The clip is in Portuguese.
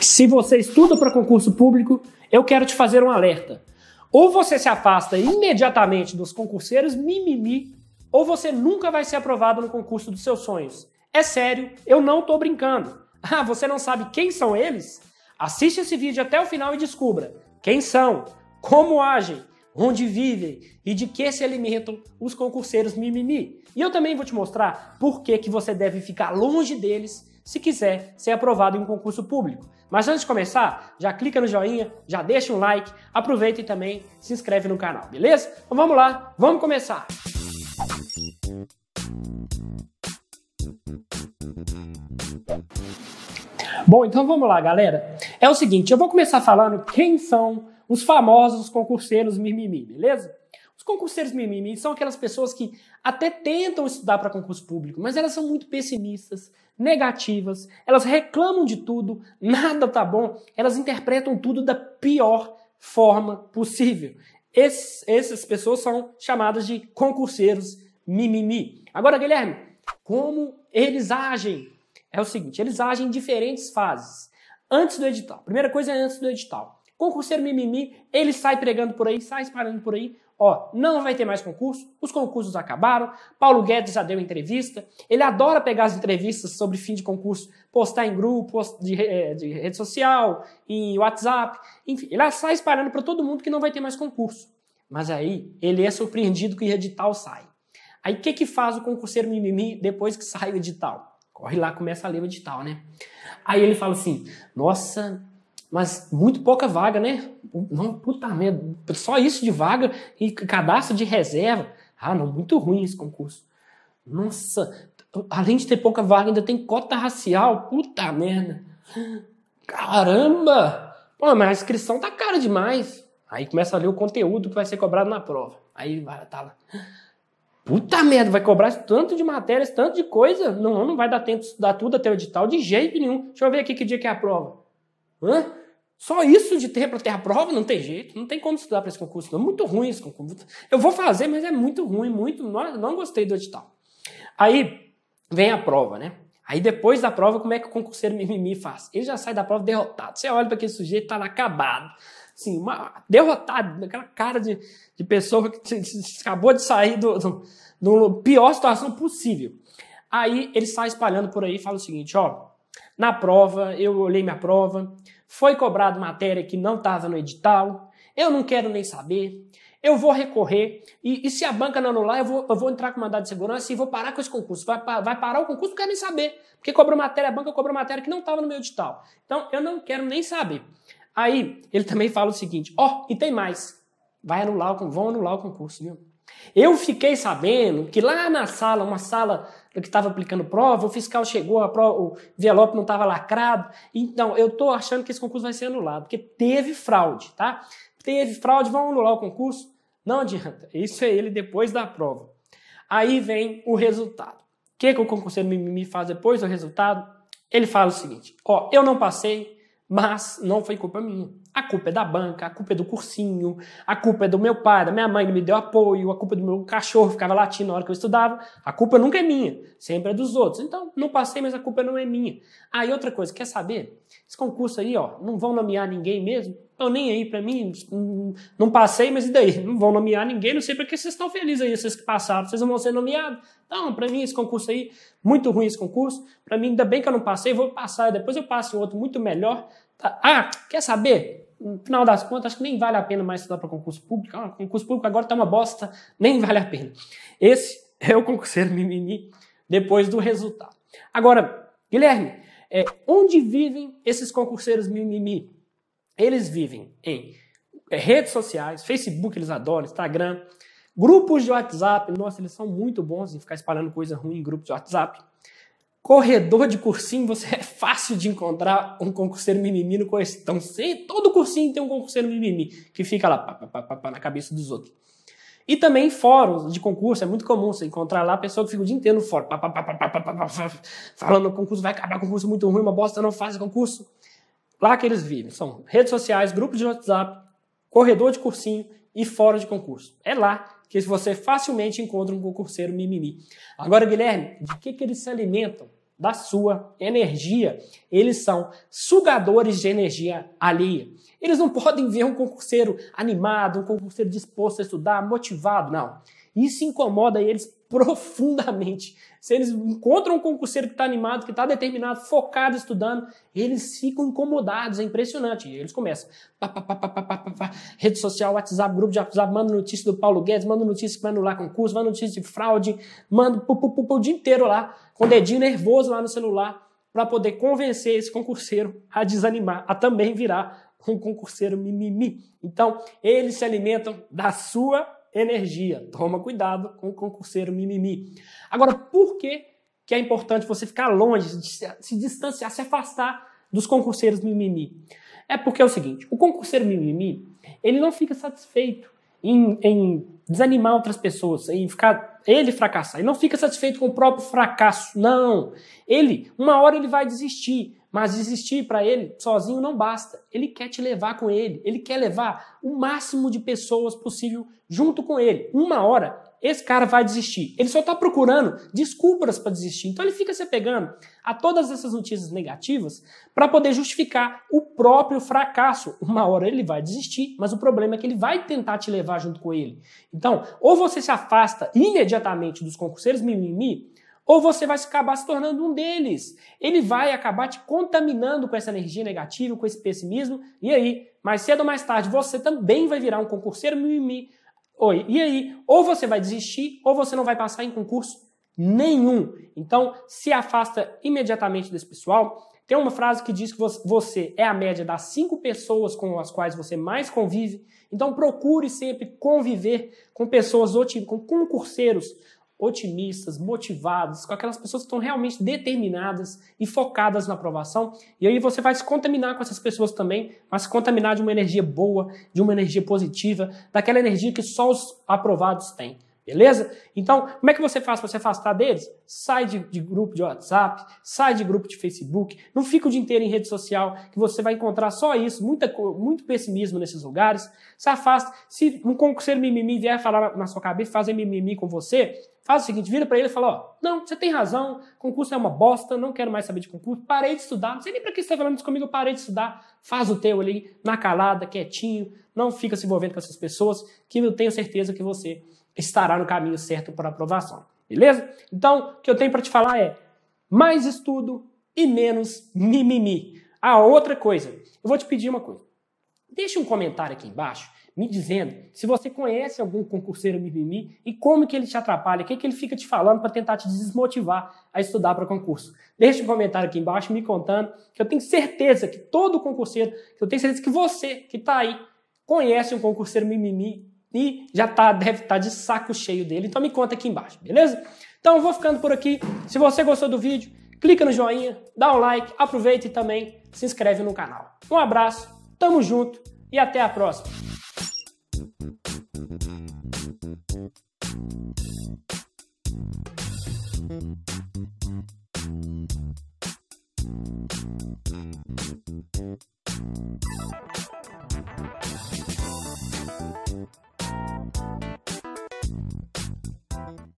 Se você estuda para concurso público, eu quero te fazer um alerta. Ou você se afasta imediatamente dos concurseiros mimimi, ou você nunca vai ser aprovado no concurso dos seus sonhos. É sério, eu não tô brincando. Ah, você não sabe quem são eles? Assiste esse vídeo até o final e descubra quem são, como agem, onde vivem e de que se alimentam os concurseiros mimimi. E eu também vou te mostrar por que, que você deve ficar longe deles se quiser ser aprovado em um concurso público. Mas antes de começar, já clica no joinha, já deixa um like, aproveita e também se inscreve no canal, beleza? Então vamos lá, vamos começar! Bom, então vamos lá, galera. É o seguinte, eu vou começar falando quem são os famosos concurseiros mimimi, beleza? Os concurseiros mimimi são aquelas pessoas que até tentam estudar para concurso público, mas elas são muito pessimistas, negativas, elas reclamam de tudo, nada tá bom, elas interpretam tudo da pior forma possível. essas pessoas são chamadas de concurseiros mimimi. Agora, Guilherme, como eles agem? É o seguinte, eles agem em diferentes fases. Antes do edital. Primeira coisa é antes do edital. Concurseiro mimimi, ele sai pregando por aí, sai espalhando por aí. Ó, não vai ter mais concurso, os concursos acabaram. Paulo Guedes já deu entrevista. Ele adora pegar as entrevistas sobre fim de concurso, postar em grupo, de, é, de rede social, em WhatsApp. Enfim, ele sai espalhando para todo mundo que não vai ter mais concurso. Mas aí ele é surpreendido que o edital sai. Aí o que, que faz o concurseiro mimimi depois que sai o edital? Corre lá, começa a ler o edital, né? Aí ele fala assim: Nossa, mas muito pouca vaga, né? Não, puta merda, só isso de vaga e cadastro de reserva. Ah, não, muito ruim esse concurso. Nossa, além de ter pouca vaga, ainda tem cota racial. Puta merda. Caramba! Pô, mas a inscrição tá cara demais. Aí começa a ler o conteúdo que vai ser cobrado na prova. Aí vai, tá lá. Puta merda, vai cobrar tanto de matérias, tanto de coisa. Não, não vai dar tempo de estudar tudo até o edital de jeito nenhum. Deixa eu ver aqui que dia que é a prova. Hã? Só isso de ter para ter a prova não tem jeito, não tem como estudar para esse concurso. Não. É muito ruim esse concurso. Eu vou fazer, mas é muito ruim, muito. Não, não gostei do edital. Aí vem a prova, né? Aí depois da prova, como é que o concurseiro mimimi faz? Ele já sai da prova derrotado. Você olha para aquele sujeito, tá acabado. Assim, uma, derrotado, aquela cara de, de pessoa que acabou de sair do, do, do pior situação possível. Aí ele sai espalhando por aí e fala o seguinte: ó, na prova, eu olhei minha prova foi cobrado matéria que não estava no edital, eu não quero nem saber, eu vou recorrer, e, e se a banca não anular, eu vou, eu vou entrar com mandado de segurança e vou parar com esse concurso. Vai, vai parar o concurso, não quero nem saber, porque cobrou matéria, a banca cobrou matéria que não estava no meu edital. Então, eu não quero nem saber. Aí, ele também fala o seguinte, ó, oh, e tem mais, vai anular, vão anular o concurso, viu? Eu fiquei sabendo que lá na sala, uma sala que estava aplicando prova, o fiscal chegou, a prova, o envelope não estava lacrado. Então, eu estou achando que esse concurso vai ser anulado, porque teve fraude, tá? Teve fraude, vão anular o concurso? Não adianta. Isso é ele depois da prova. Aí vem o resultado. O que, que o concurseiro me faz depois do resultado? Ele fala o seguinte: ó, eu não passei, mas não foi culpa minha. A culpa é da banca, a culpa é do cursinho, a culpa é do meu pai, da minha mãe que me deu apoio, a culpa é do meu cachorro que ficava latindo na hora que eu estudava. A culpa nunca é minha, sempre é dos outros. Então, não passei, mas a culpa não é minha. Ah, e outra coisa, quer saber? Esse concurso aí, ó, não vão nomear ninguém mesmo? Eu nem aí para mim, não passei, mas e daí? Não vão nomear ninguém, não sei porque vocês estão felizes aí, vocês que passaram, vocês não vão ser nomeados. Então, para mim, esse concurso aí, muito ruim esse concurso. Para mim, ainda bem que eu não passei, vou passar, depois eu passo outro muito melhor. Tá, ah, quer saber? no final das contas, acho que nem vale a pena mais estudar para concurso público. Ah, concurso público agora está uma bosta, nem vale a pena. Esse é o concurseiro mimimi depois do resultado. Agora, Guilherme, é, onde vivem esses concurseiros mimimi? Eles vivem em é, redes sociais, Facebook eles adoram, Instagram, grupos de WhatsApp. Nossa, eles são muito bons em ficar espalhando coisa ruim em grupos de WhatsApp corredor de cursinho, você é fácil de encontrar um concurseiro mimimi no cursinho. todo cursinho tem um concurseiro mimimi, que fica lá pá, pá, pá, na cabeça dos outros. E também fóruns de concurso, é muito comum você encontrar lá pessoa que fica o dia inteiro no fórum, pá, pá, pá, falando o concurso vai acabar, concurso muito ruim, uma bosta, não faz concurso. Lá que eles vivem, são redes sociais, grupos de WhatsApp, corredor de cursinho e fórum de concurso. É lá que você facilmente encontra um concurseiro mimimi. Agora, Guilherme, de que, que eles se alimentam? Da sua energia. Eles são sugadores de energia alheia. Eles não podem ver um concurseiro animado, um concurseiro disposto a estudar, motivado, não. Isso incomoda eles profundamente. Se eles encontram um concurseiro que está animado, que está determinado, focado, estudando, eles ficam incomodados, é impressionante. E eles começam. Pá, pá, pá, pá, pá, pá, pá, rede social, WhatsApp, grupo de WhatsApp, manda notícia do Paulo Guedes, manda notícia que vai anular concurso, manda notícia de fraude, manda pu, pu, pu, pu, o dia inteiro lá, com o dedinho nervoso lá no celular, para poder convencer esse concurseiro a desanimar, a também virar um concurseiro mimimi. Então, eles se alimentam da sua energia. Toma cuidado com o concurseiro mimimi. Agora, por que, que é importante você ficar longe, se distanciar, se afastar dos concurseiros mimimi? É porque é o seguinte, o concurseiro mimimi, ele não fica satisfeito em, em desanimar outras pessoas, em ficar ele fracassar. Ele não fica satisfeito com o próprio fracasso, não. Ele, uma hora ele vai desistir. Mas desistir para ele sozinho não basta. Ele quer te levar com ele. Ele quer levar o máximo de pessoas possível junto com ele. Uma hora, esse cara vai desistir. Ele só está procurando desculpas para desistir. Então ele fica se apegando a todas essas notícias negativas para poder justificar o próprio fracasso. Uma hora ele vai desistir, mas o problema é que ele vai tentar te levar junto com ele. Então, ou você se afasta imediatamente dos concurseiros mimimi ou você vai acabar se tornando um deles. Ele vai acabar te contaminando com essa energia negativa, com esse pessimismo, e aí, mais cedo ou mais tarde, você também vai virar um concurseiro mimimi. Oi, e aí, ou você vai desistir, ou você não vai passar em concurso nenhum. Então, se afasta imediatamente desse pessoal. Tem uma frase que diz que você é a média das cinco pessoas com as quais você mais convive. Então, procure sempre conviver com pessoas do tipo, com concurseiros otimistas, motivados, com aquelas pessoas que estão realmente determinadas e focadas na aprovação. E aí você vai se contaminar com essas pessoas também, mas se contaminar de uma energia boa, de uma energia positiva, daquela energia que só os aprovados têm. Beleza? Então, como é que você faz para se afastar deles? Sai de, de, grupo de WhatsApp, sai de grupo de Facebook, não fica o dia inteiro em rede social, que você vai encontrar só isso, muita, muito pessimismo nesses lugares. Se afasta. Se um concurseiro mimimi vier falar na sua cabeça, fazer mimimi com você, Faz o seguinte, vira para ele e fala, ó, não, você tem razão, concurso é uma bosta, não quero mais saber de concurso, parei de estudar, não sei nem para que você está falando isso comigo, parei de estudar, faz o teu ali, na calada, quietinho, não fica se envolvendo com essas pessoas, que eu tenho certeza que você estará no caminho certo para aprovação, beleza? Então, o que eu tenho para te falar é, mais estudo e menos mimimi. A ah, outra coisa, eu vou te pedir uma coisa, Deixe um comentário aqui embaixo me dizendo se você conhece algum concurseiro mimimi e como que ele te atrapalha, o que, que ele fica te falando para tentar te desmotivar a estudar para concurso. Deixe um comentário aqui embaixo me contando, que eu tenho certeza que todo concurseiro, que eu tenho certeza que você que está aí conhece um concurseiro mimimi e já tá, deve estar tá de saco cheio dele. Então me conta aqui embaixo, beleza? Então vou ficando por aqui. Se você gostou do vídeo, clica no joinha, dá um like, aproveita e também se inscreve no canal. Um abraço Tamo junto e até a próxima!